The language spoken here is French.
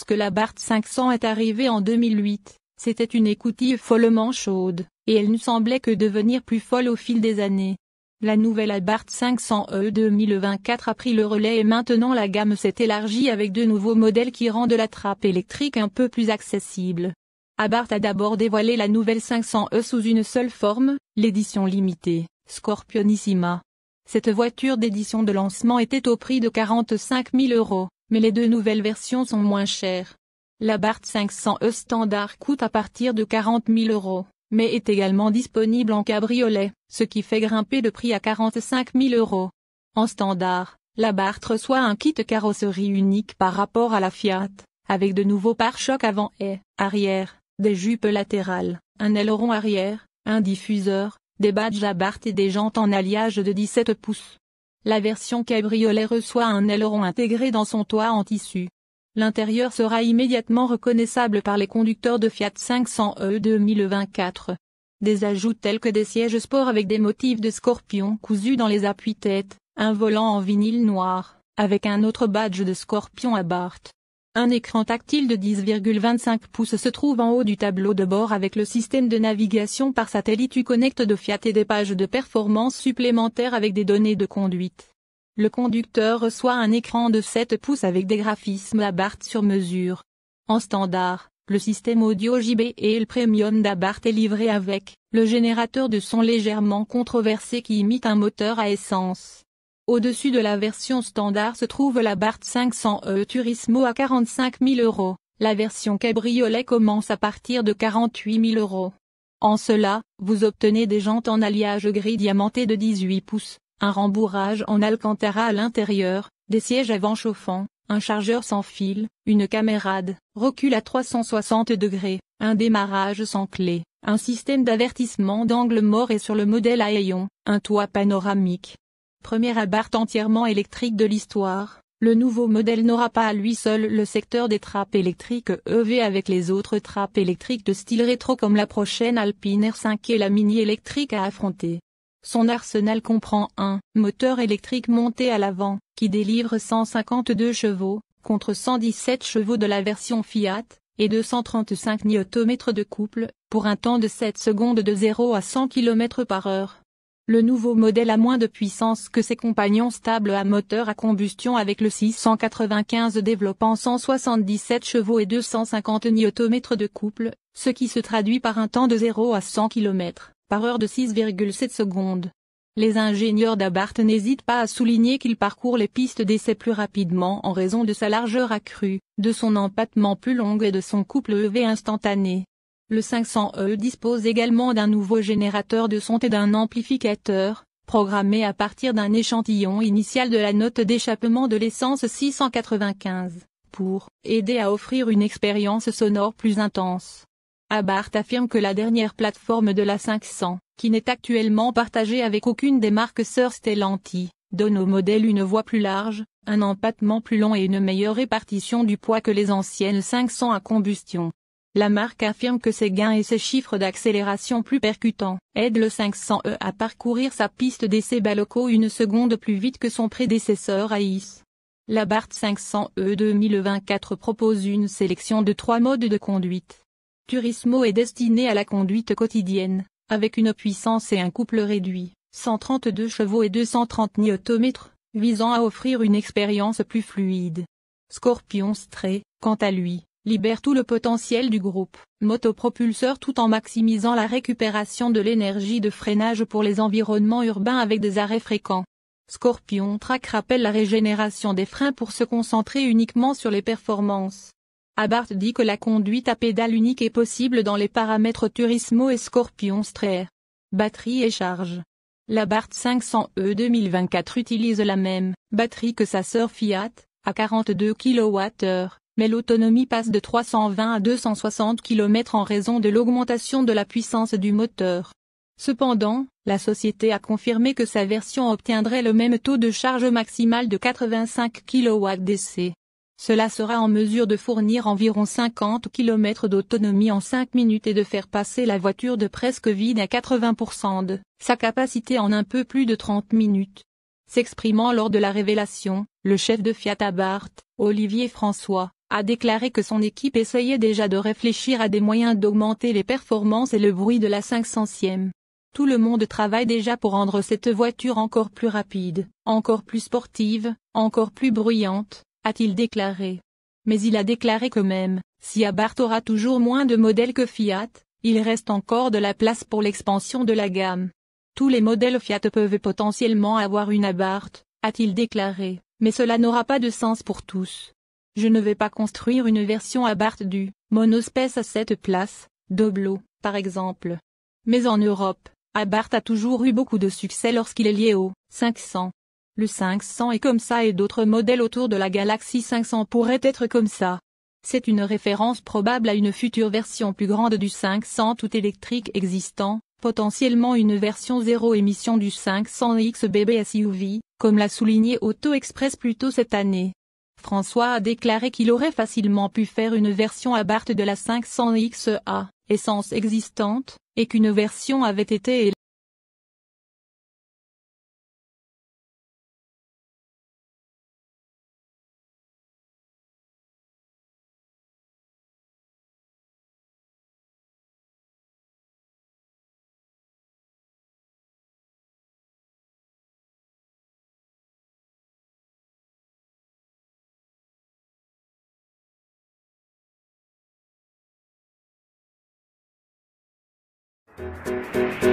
Lorsque la Bart 500 est arrivée en 2008, c'était une écoutille follement chaude, et elle ne semblait que devenir plus folle au fil des années. La nouvelle Abarth 500E 2024 a pris le relais et maintenant la gamme s'est élargie avec de nouveaux modèles qui rendent la trappe électrique un peu plus accessible. Abarth a d'abord dévoilé la nouvelle 500E sous une seule forme, l'édition limitée, Scorpionissima. Cette voiture d'édition de lancement était au prix de 45 000 euros mais les deux nouvelles versions sont moins chères. La BART 500E standard coûte à partir de 40 000 euros, mais est également disponible en cabriolet, ce qui fait grimper le prix à 45 000 euros. En standard, la BART reçoit un kit carrosserie unique par rapport à la Fiat, avec de nouveaux pare-chocs avant et arrière, des jupes latérales, un aileron arrière, un diffuseur, des badges à BART et des jantes en alliage de 17 pouces. La version cabriolet reçoit un aileron intégré dans son toit en tissu. L'intérieur sera immédiatement reconnaissable par les conducteurs de Fiat 500e 2024. Des ajouts tels que des sièges sport avec des motifs de scorpion cousus dans les appuis-têtes, un volant en vinyle noir, avec un autre badge de scorpion à Barthes, un écran tactile de 10,25 pouces se trouve en haut du tableau de bord avec le système de navigation par satellite Uconnect de Fiat et des pages de performance supplémentaires avec des données de conduite. Le conducteur reçoit un écran de 7 pouces avec des graphismes à sur mesure. En standard, le système audio JB et le premium d'Abarth est livré avec le générateur de son légèrement controversé qui imite un moteur à essence. Au-dessus de la version standard se trouve la Bart 500e Turismo à 45 000 euros. La version cabriolet commence à partir de 48 000 euros. En cela, vous obtenez des jantes en alliage gris diamanté de 18 pouces, un rembourrage en alcantara à l'intérieur, des sièges avant chauffants, un chargeur sans fil, une de recul à 360 degrés, un démarrage sans clé, un système d'avertissement d'angle mort et sur le modèle à Aeon, un toit panoramique, Première à entièrement électrique de l'histoire, le nouveau modèle n'aura pas à lui seul le secteur des trappes électriques EV avec les autres trappes électriques de style rétro comme la prochaine Alpine R5 et la Mini électrique à affronter. Son arsenal comprend un moteur électrique monté à l'avant, qui délivre 152 chevaux, contre 117 chevaux de la version Fiat, et 235 Nm de couple, pour un temps de 7 secondes de 0 à 100 km par heure. Le nouveau modèle a moins de puissance que ses compagnons stables à moteur à combustion avec le 695 développant 177 chevaux et 250 Nm de couple, ce qui se traduit par un temps de 0 à 100 km par heure de 6,7 secondes. Les ingénieurs d'Abart n'hésitent pas à souligner qu'il parcourt les pistes d'essai plus rapidement en raison de sa largeur accrue, de son empattement plus long et de son couple EV instantané. Le 500E dispose également d'un nouveau générateur de son et d'un amplificateur, programmé à partir d'un échantillon initial de la note d'échappement de l'essence 695, pour aider à offrir une expérience sonore plus intense. Abarth affirme que la dernière plateforme de la 500, qui n'est actuellement partagée avec aucune des marques sœurs Stellantis, donne au modèle une voix plus large, un empattement plus long et une meilleure répartition du poids que les anciennes 500 à combustion. La marque affirme que ses gains et ses chiffres d'accélération plus percutants aident le 500e à parcourir sa piste d'essai Baloco une seconde plus vite que son prédécesseur AIS. La BART 500e 2024 propose une sélection de trois modes de conduite. Turismo est destiné à la conduite quotidienne, avec une puissance et un couple réduit, 132 chevaux et 230 Nm, visant à offrir une expérience plus fluide. Scorpion Stray, quant à lui, libère tout le potentiel du groupe. Motopropulseur tout en maximisant la récupération de l'énergie de freinage pour les environnements urbains avec des arrêts fréquents. Scorpion Track rappelle la régénération des freins pour se concentrer uniquement sur les performances. Abarth dit que la conduite à pédale unique est possible dans les paramètres Turismo et Scorpion Strayer. Batterie et charge. La Bart 500E 2024 utilise la même batterie que sa sœur Fiat, à 42 kWh, mais l'autonomie passe de 320 à 260 km en raison de l'augmentation de la puissance du moteur. Cependant, la société a confirmé que sa version obtiendrait le même taux de charge maximale de 85 kW/dc. Cela sera en mesure de fournir environ 50 km d'autonomie en 5 minutes et de faire passer la voiture de presque vide à 80% de sa capacité en un peu plus de 30 minutes. S'exprimant lors de la révélation, le chef de Fiat Abarth, Olivier François, a déclaré que son équipe essayait déjà de réfléchir à des moyens d'augmenter les performances et le bruit de la 500e. Tout le monde travaille déjà pour rendre cette voiture encore plus rapide, encore plus sportive, encore plus bruyante, a-t-il déclaré. Mais il a déclaré que même, si Abarth aura toujours moins de modèles que Fiat, il reste encore de la place pour l'expansion de la gamme. Tous les modèles Fiat peuvent potentiellement avoir une Abarth, a-t-il déclaré, mais cela n'aura pas de sens pour tous. Je ne vais pas construire une version Abarth du monospace à cette place, Doblo, par exemple. Mais en Europe, Abarth a toujours eu beaucoup de succès lorsqu'il est lié au 500. Le 500 est comme ça et d'autres modèles autour de la galaxie 500 pourraient être comme ça. C'est une référence probable à une future version plus grande du 500 tout électrique existant, potentiellement une version zéro émission du 500X SUV, comme l'a souligné Auto Express plus tôt cette année. François a déclaré qu'il aurait facilement pu faire une version abarth de la 500 XA, essence existante, et qu'une version avait été Thank you.